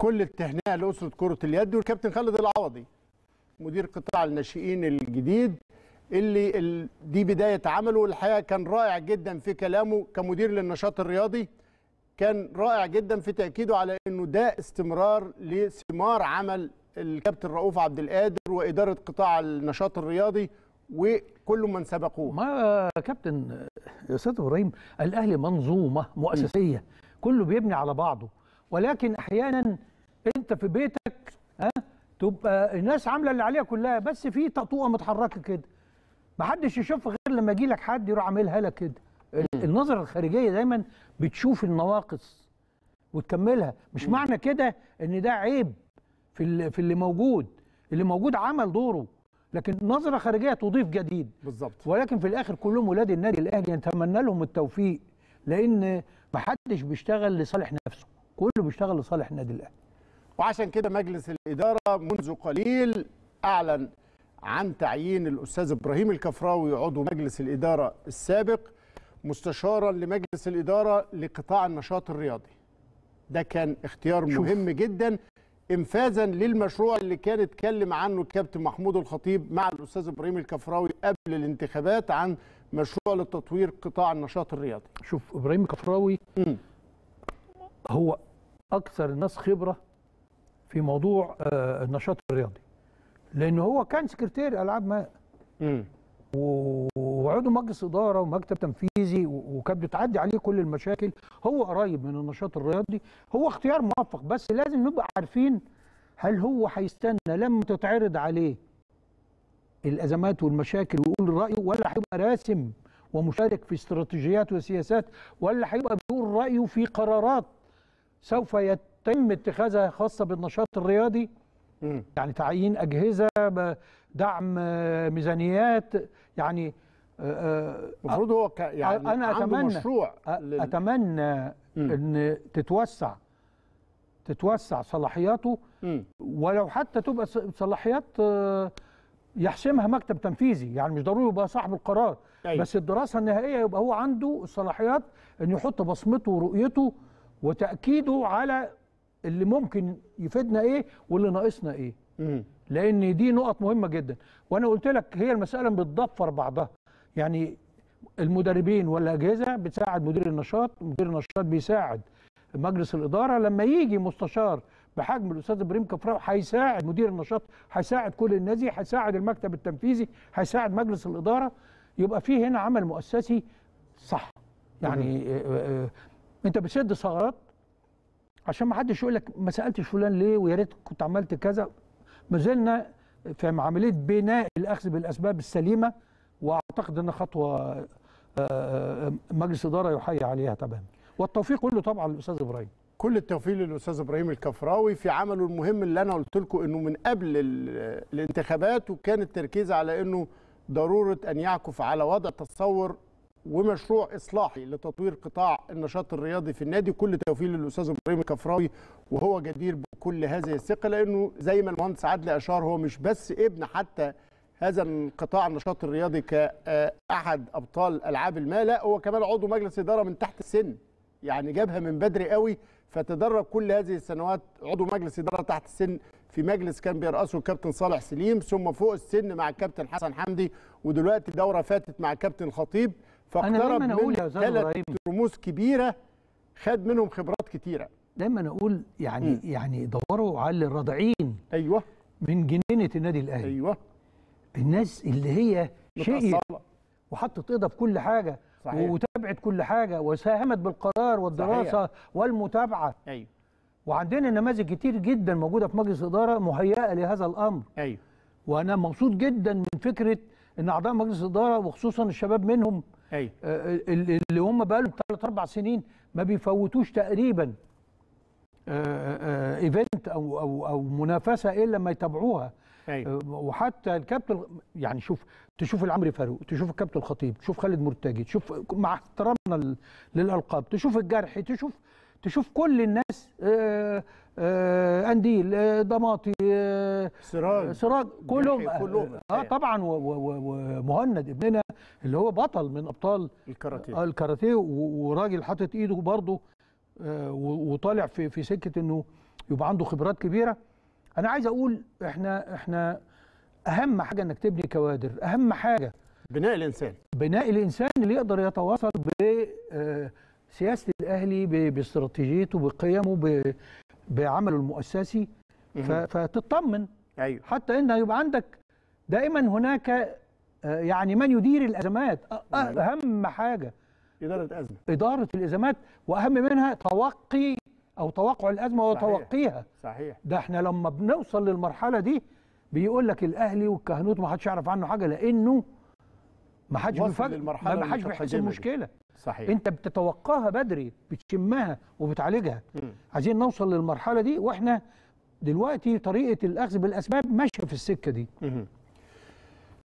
كل التهنئه لاسره كره اليد والكابتن خالد العوضي مدير قطاع الناشئين الجديد اللي دي بدايه عمله والحقيقه كان رائع جدا في كلامه كمدير للنشاط الرياضي كان رائع جدا في تاكيده على انه ده استمرار لثمار عمل الكابتن رؤوف عبد القادر واداره قطاع النشاط الرياضي وكل من سبقوه ما كابتن يا استاذ ابراهيم الاهلي منظومه مؤسسيه كله بيبني على بعضه ولكن احيانا انت في بيتك ها تبقى الناس عامله اللي عليها كلها بس في طقطوقه متحركه كده محدش يشوف غير لما يجي لك حد يروح عاملها لك كده النظره الخارجيه دايما بتشوف النواقص وتكملها مش معنى كده ان ده عيب في في اللي موجود اللي موجود عمل دوره لكن نظره خارجيه تضيف جديد بالظبط ولكن في الاخر كلهم ولاد النادي الاهلي نتمنى لهم التوفيق لان محدش بيشتغل لصالح نفسه كله بيشتغل لصالح النادي الاهلي وعشان كده مجلس الإدارة منذ قليل أعلن عن تعيين الأستاذ إبراهيم الكفراوي عضو مجلس الإدارة السابق مستشارا لمجلس الإدارة لقطاع النشاط الرياضي ده كان اختيار مهم جدا انفاذا للمشروع اللي كان اتكلم عنه الكابتن محمود الخطيب مع الاستاذ ابراهيم الكفراوي قبل الانتخابات عن مشروع لتطوير قطاع النشاط الرياضي شوف ابراهيم الكفراوي هو اكثر الناس خبره في موضوع آه، النشاط الرياضي لان هو كان سكرتير العاب ماء وعضو مجلس اداره ومكتب تنفيذي وكانت بتعدي عليه كل المشاكل هو قريب من النشاط الرياضي هو اختيار موفق بس لازم نبقى عارفين هل هو هيستنى لما تتعرض عليه الازمات والمشاكل ويقول رايه ولا هيبقى راسم ومشارك في استراتيجيات وسياسات ولا هيبقى بيقول رايه في قرارات سوف يت تم اتخاذها خاصه بالنشاط الرياضي م. يعني تعيين اجهزه دعم آه، ميزانيات يعني آه، آه، المفروض هو يعني انا اتمنى مشروع اتمنى م. ان تتوسع تتوسع صلاحياته م. ولو حتى تبقى صلاحيات يحسمها مكتب تنفيذي يعني مش ضروري يبقى صاحب القرار أيوة. بس الدراسه النهائيه يبقى هو عنده الصلاحيات ان يحط بصمته ورؤيته وتاكيده على اللي ممكن يفيدنا ايه واللي ناقصنا ايه لان دي نقط مهمه جدا وانا قلت لك هي المساله بتضفر بعضها يعني المدربين والاجهزه بتساعد مدير النشاط مدير النشاط بيساعد مجلس الاداره لما يجي مستشار بحجم الاستاذ ابراهيم كفراوي هيساعد مدير النشاط هيساعد كل النادي هيساعد المكتب التنفيذي هيساعد مجلس الاداره يبقى في هنا عمل مؤسسي صح يعني آه، آه، آه، انت بتسد ثغرات عشان ما حدش يقول لك ما سالتش فلان ليه ويا ريت كنت عملت كذا ما زلنا في عمليه بناء الاخذ بالاسباب السليمه واعتقد ان خطوه آه، آه، مجلس اداره يحيى عليها تماما والتوفيق كله طبعا للاستاذ ابراهيم كل التوفيق للاستاذ ابراهيم الكفراوي في عمله المهم اللي انا قلت لكم انه من قبل الانتخابات وكان التركيز على انه ضروره ان يعكف على وضع تصور ومشروع اصلاحي لتطوير قطاع النشاط الرياضي في النادي كل توفيق للاستاذ ابراهيم الكفراوي وهو جدير بكل هذه الثقه لانه زي ما المهندس عادل اشار هو مش بس ابن حتى هذا القطاع النشاط الرياضي كاحد ابطال العاب الماء لا هو كمان عضو مجلس اداره من تحت السن يعني جابها من بدري قوي فتدرب كل هذه السنوات عضو مجلس اداره تحت السن في مجلس كان بيرأسه الكابتن صالح سليم ثم فوق السن مع الكابتن حسن حمدي ودلوقتي دوره فاتت مع الكابتن الخطيب فاقترب أنا من ثلاث رموز كبيره خد منهم خبرات كتيره دايما اقول يعني م. يعني دوروا على الرضعين ايوه من جنينه النادي الاهلي ايوه الناس اللي هي شيء وحطت ايدها في كل حاجه صحيح. وتابعت كل حاجه وساهمت بالقرار والدراسه صحيح. والمتابعه ايوه وعندنا نماذج كتير جدا موجوده في مجلس اداره مهيئه لهذا الامر ايوه وانا مبسوط جدا من فكره ان اعضاء مجلس الاداره وخصوصا الشباب منهم أيوة. اللي هم بقى لهم ثلاث اربع سنين ما بيفوتوش تقريبا أه، أه، ايفنت او او او منافسه إيه الا لما يتابعوها أيوة. وحتى الكابتن يعني شوف تشوف العمري فاروق تشوف الكابتن الخطيب تشوف خالد مرتجي تشوف مع احترامنا للالقاب تشوف الجرحي تشوف تشوف كل الناس آه، انديل ضماطي آه، آه، سراج سراج كلهم اه طبعا ومهند ابننا اللي هو بطل من ابطال الكاراتيه الكاراتيه وراجل حاطط ايده برضه وطالع في في سكه انه يبقى عنده خبرات كبيره انا عايز اقول احنا احنا اهم حاجه انك تبني كوادر اهم حاجه بناء الانسان بناء الانسان اللي يقدر يتواصل ب سياسه الاهلي باستراتيجيته بقيمه بعمله المؤسسي فتطمن أيوه. حتى ان يبقى عندك دائما هناك آه، يعني من يدير الازمات نعم. اهم حاجه اداره الازمه اداره الازمات واهم منها توقي او توقع الازمه وتوقيها صحيح ده احنا لما بنوصل للمرحله دي بيقول لك الاهلي والكهنوت ما حدش يعرف عنه حاجه لانه ما حدش بيفكر ما حدش بيحس المشكله صحيح انت بتتوقاها بدري بتشمها وبتعالجها مم. عايزين نوصل للمرحله دي واحنا دلوقتي طريقه الاخذ بالاسباب ماشيه في السكه دي مم.